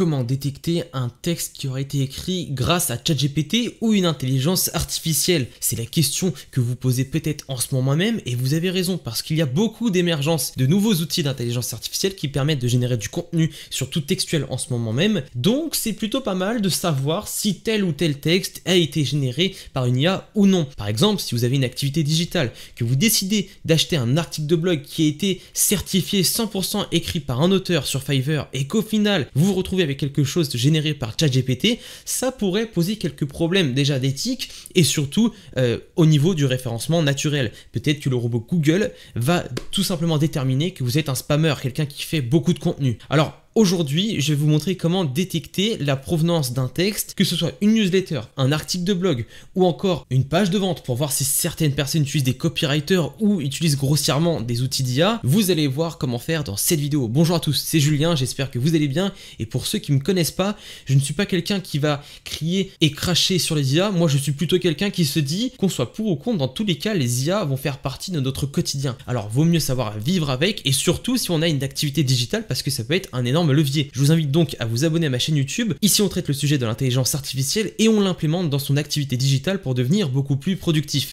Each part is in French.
comment détecter un texte qui aurait été écrit grâce à ChatGPT ou une intelligence artificielle C'est la question que vous posez peut-être en ce moment même et vous avez raison parce qu'il y a beaucoup d'émergence de nouveaux outils d'intelligence artificielle qui permettent de générer du contenu, surtout textuel en ce moment même. Donc c'est plutôt pas mal de savoir si tel ou tel texte a été généré par une IA ou non. Par exemple, si vous avez une activité digitale, que vous décidez d'acheter un article de blog qui a été certifié 100% écrit par un auteur sur Fiverr et qu'au final vous vous retrouvez avec quelque chose généré par ChatGPT, ça pourrait poser quelques problèmes déjà d'éthique et surtout euh, au niveau du référencement naturel. Peut-être que le robot Google va tout simplement déterminer que vous êtes un spammeur quelqu'un qui fait beaucoup de contenu. Alors Aujourd'hui, je vais vous montrer comment détecter la provenance d'un texte, que ce soit une newsletter, un article de blog ou encore une page de vente pour voir si certaines personnes utilisent des copywriters ou utilisent grossièrement des outils d'IA. Vous allez voir comment faire dans cette vidéo. Bonjour à tous, c'est Julien, j'espère que vous allez bien et pour ceux qui ne me connaissent pas, je ne suis pas quelqu'un qui va crier et cracher sur les IA, moi je suis plutôt quelqu'un qui se dit qu'on soit pour ou contre, dans tous les cas les IA vont faire partie de notre quotidien. Alors vaut mieux savoir vivre avec et surtout si on a une activité digitale parce que ça peut être un énorme levier. Je vous invite donc à vous abonner à ma chaîne YouTube. Ici, on traite le sujet de l'intelligence artificielle et on l'implémente dans son activité digitale pour devenir beaucoup plus productif.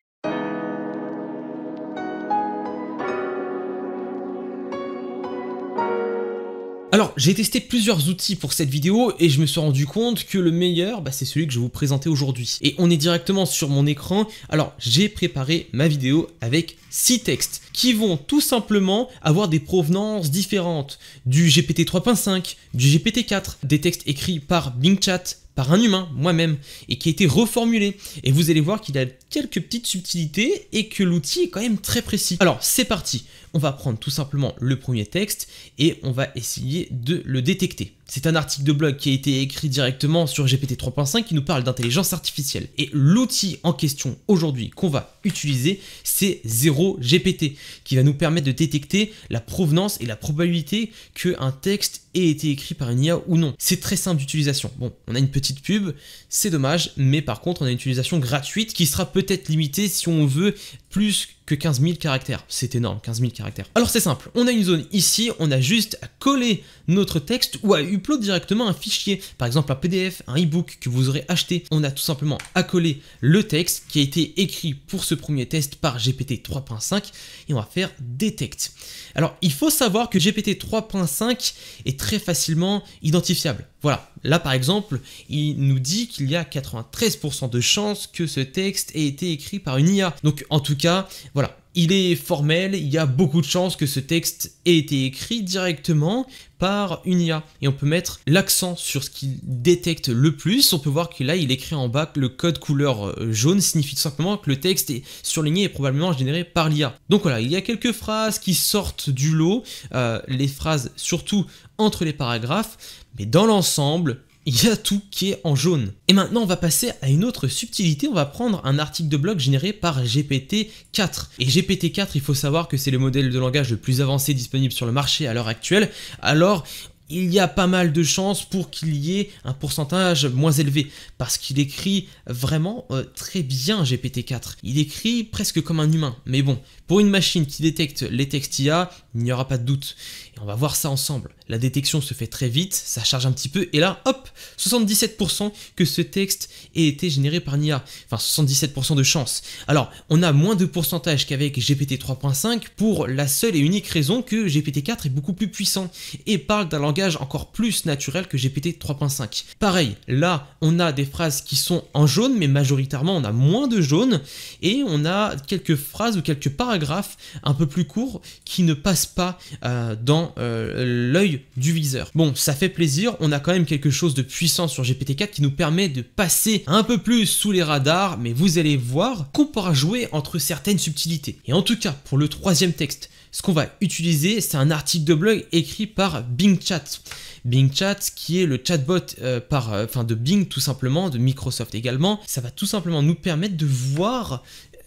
Alors, j'ai testé plusieurs outils pour cette vidéo et je me suis rendu compte que le meilleur, bah, c'est celui que je vais vous présenter aujourd'hui. Et on est directement sur mon écran. Alors, j'ai préparé ma vidéo avec six textes qui vont tout simplement avoir des provenances différentes du GPT 3.5, du GPT 4, des textes écrits par Bing Chat, par un humain, moi-même, et qui a été reformulé. Et vous allez voir qu'il a quelques petites subtilités et que l'outil est quand même très précis. Alors, c'est parti on va prendre tout simplement le premier texte et on va essayer de le détecter. C'est un article de blog qui a été écrit directement sur GPT 3.5 qui nous parle d'intelligence artificielle. Et l'outil en question aujourd'hui qu'on va utiliser, c'est 0GPT, qui va nous permettre de détecter la provenance et la probabilité qu'un texte ait été écrit par une IA ou non. C'est très simple d'utilisation. Bon, on a une petite pub, c'est dommage, mais par contre, on a une utilisation gratuite qui sera peut-être limitée si on veut plus que 15 000 caractères. C'est énorme, 15 000 caractères. Alors c'est simple, on a une zone ici, on a juste à coller notre texte ou à upload directement un fichier, par exemple un PDF, un e-book que vous aurez acheté. On a tout simplement à coller le texte qui a été écrit pour ce premier test par GPT 3.5 et on va faire detect. Alors il faut savoir que GPT 3.5 est très facilement identifiable. Voilà, là par exemple, il nous dit qu'il y a 93% de chances que ce texte ait été écrit par une IA. Donc en tout cas, voilà, il est formel, il y a beaucoup de chances que ce texte ait été écrit directement par une IA. Et on peut mettre l'accent sur ce qu'il détecte le plus. On peut voir que là, il écrit en bas que le code couleur euh, jaune signifie tout simplement que le texte est surligné et probablement généré par l'IA. Donc voilà, il y a quelques phrases qui sortent du lot, euh, les phrases surtout entre les paragraphes, mais dans l'ensemble, il y a tout qui est en jaune. Et maintenant, on va passer à une autre subtilité. On va prendre un article de blog généré par GPT-4. Et GPT-4, il faut savoir que c'est le modèle de langage le plus avancé disponible sur le marché à l'heure actuelle. Alors, il y a pas mal de chances pour qu'il y ait un pourcentage moins élevé, parce qu'il écrit vraiment euh, très bien GPT-4. Il écrit presque comme un humain, mais bon, pour une machine qui détecte les textes IA, il n'y aura pas de doute. Et on va voir ça ensemble. La détection se fait très vite, ça charge un petit peu, et là, hop, 77% que ce texte ait été généré par Nia. Enfin, 77% de chance. Alors, on a moins de pourcentage qu'avec GPT 3.5 pour la seule et unique raison que GPT 4 est beaucoup plus puissant et parle d'un langage encore plus naturel que GPT 3.5. Pareil, là, on a des phrases qui sont en jaune, mais majoritairement, on a moins de jaune, et on a quelques phrases ou quelques paragraphes un peu plus courts qui ne passent pas euh, dans euh, l'œil du viseur. Bon, ça fait plaisir, on a quand même quelque chose de puissant sur GPT-4 qui nous permet de passer un peu plus sous les radars, mais vous allez voir qu'on pourra jouer entre certaines subtilités. Et en tout cas, pour le troisième texte, ce qu'on va utiliser, c'est un article de blog écrit par Bing Chat. Bing Chat, qui est le chatbot euh, par, euh, enfin de Bing tout simplement, de Microsoft également. Ça va tout simplement nous permettre de voir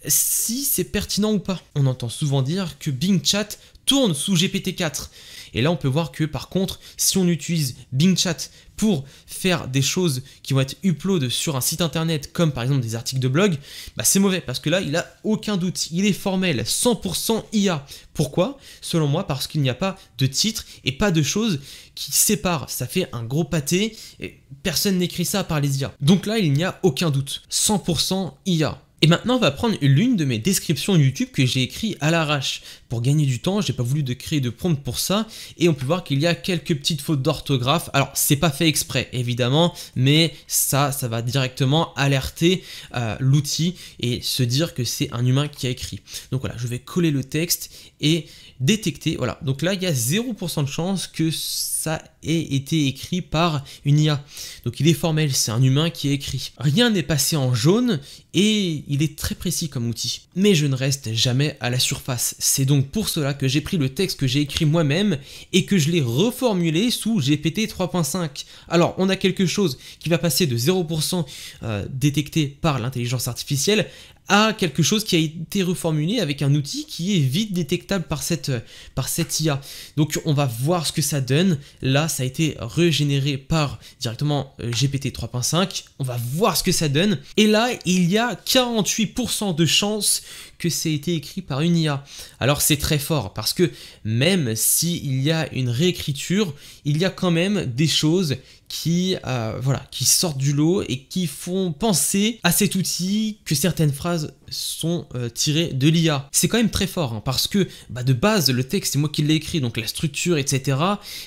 si c'est pertinent ou pas. On entend souvent dire que Bing Chat tourne sous GPT-4. Et là, on peut voir que par contre, si on utilise Bing Chat pour faire des choses qui vont être upload sur un site internet, comme par exemple des articles de blog, bah c'est mauvais parce que là, il a aucun doute. Il est formel, 100% IA. Pourquoi Selon moi, parce qu'il n'y a pas de titre et pas de choses qui séparent. Ça fait un gros pâté. Et personne n'écrit ça par les IA. Donc là, il n'y a aucun doute. 100% IA. Et maintenant, on va prendre l'une de mes descriptions YouTube que j'ai écrit à l'arrache. Pour gagner du temps, j'ai pas voulu de créer de prompt pour ça. Et on peut voir qu'il y a quelques petites fautes d'orthographe. Alors, c'est pas fait exprès, évidemment, mais ça, ça va directement alerter euh, l'outil et se dire que c'est un humain qui a écrit. Donc voilà, je vais coller le texte et détecter. Voilà, donc là, il y a 0% de chance que ça ait été écrit par une IA. Donc il est formel, c'est un humain qui a écrit. Rien n'est passé en jaune et il est très précis comme outil. Mais je ne reste jamais à la surface. C'est donc pour cela que j'ai pris le texte que j'ai écrit moi-même et que je l'ai reformulé sous GPT 3.5. Alors on a quelque chose qui va passer de 0% euh, détecté par l'intelligence artificielle à quelque chose qui a été reformulé avec un outil qui est vite détectable par cette, par cette IA. Donc on va voir ce que ça donne. Là, ça a été régénéré par directement euh, GPT 3.5. On va voir ce que ça donne. Et là, il y a 48% de chance que c'est été écrit par une IA. Alors c'est très fort parce que même s'il y a une réécriture, il y a quand même des choses qui, euh, voilà, qui sortent du lot et qui font penser à cet outil que certaines phrases sont euh, tirés de l'IA. C'est quand même très fort, hein, parce que bah, de base, le texte, c'est moi qui l'ai écrit, donc la structure, etc.,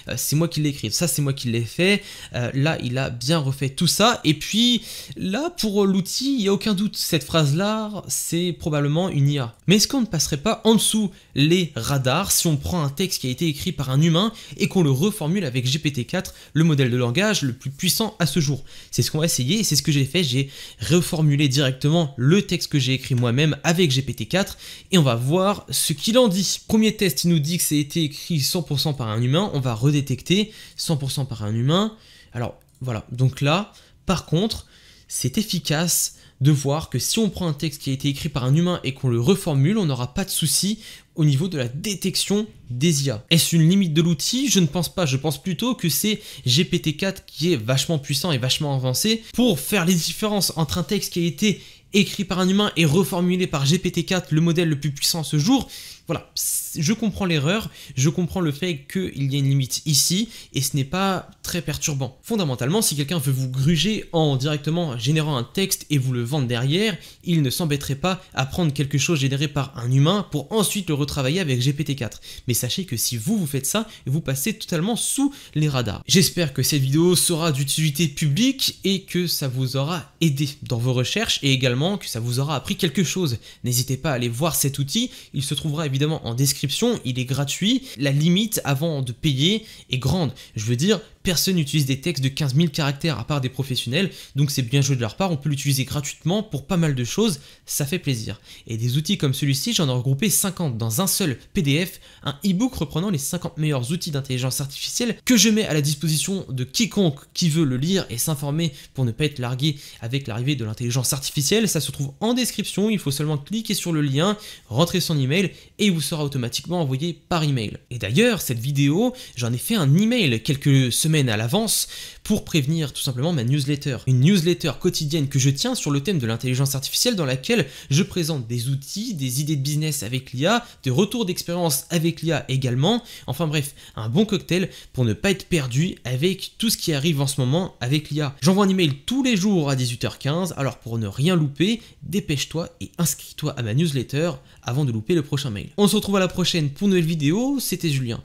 euh, c'est moi qui l'ai écrit. Ça, c'est moi qui l'ai fait. Euh, là, il a bien refait tout ça. Et puis, là, pour l'outil, il n'y a aucun doute, cette phrase-là, c'est probablement une IA. Mais est-ce qu'on ne passerait pas en dessous les radars si on prend un texte qui a été écrit par un humain et qu'on le reformule avec GPT-4, le modèle de langage le plus puissant à ce jour C'est ce qu'on va essayer et c'est ce que j'ai fait. J'ai reformulé directement le texte que j'ai écrit moi-même avec GPT-4 et on va voir ce qu'il en dit. Premier test, il nous dit que c'est été écrit 100% par un humain, on va redétecter 100% par un humain. Alors voilà, donc là, par contre, c'est efficace de voir que si on prend un texte qui a été écrit par un humain et qu'on le reformule, on n'aura pas de souci au niveau de la détection des IA. Est-ce une limite de l'outil Je ne pense pas, je pense plutôt que c'est GPT-4 qui est vachement puissant et vachement avancé pour faire les différences entre un texte qui a été écrit par un humain et reformulé par GPT-4, le modèle le plus puissant ce jour, voilà, je comprends l'erreur, je comprends le fait qu'il y a une limite ici, et ce n'est pas très perturbant. Fondamentalement, si quelqu'un veut vous gruger en directement générant un texte et vous le vendre derrière, il ne s'embêterait pas à prendre quelque chose généré par un humain pour ensuite le retravailler avec GPT-4. Mais sachez que si vous, vous faites ça, vous passez totalement sous les radars. J'espère que cette vidéo sera d'utilité publique et que ça vous aura aidé dans vos recherches et également que ça vous aura appris quelque chose. N'hésitez pas à aller voir cet outil, il se trouvera évidemment évidemment en description, il est gratuit. La limite avant de payer est grande. Je veux dire, Personne n'utilise des textes de 15 000 caractères à part des professionnels, donc c'est bien joué de leur part, on peut l'utiliser gratuitement pour pas mal de choses, ça fait plaisir. Et des outils comme celui-ci, j'en ai regroupé 50 dans un seul PDF, un e-book reprenant les 50 meilleurs outils d'intelligence artificielle que je mets à la disposition de quiconque qui veut le lire et s'informer pour ne pas être largué avec l'arrivée de l'intelligence artificielle. Ça se trouve en description, il faut seulement cliquer sur le lien, rentrer son email et il vous sera automatiquement envoyé par email. Et d'ailleurs, cette vidéo, j'en ai fait un email quelques semaines à l'avance pour prévenir tout simplement ma newsletter. Une newsletter quotidienne que je tiens sur le thème de l'intelligence artificielle dans laquelle je présente des outils, des idées de business avec l'IA, des retours d'expérience avec l'IA également. Enfin bref, un bon cocktail pour ne pas être perdu avec tout ce qui arrive en ce moment avec l'IA. J'envoie un email tous les jours à 18h15, alors pour ne rien louper, dépêche-toi et inscris-toi à ma newsletter avant de louper le prochain mail. On se retrouve à la prochaine pour une nouvelle vidéo, c'était Julien.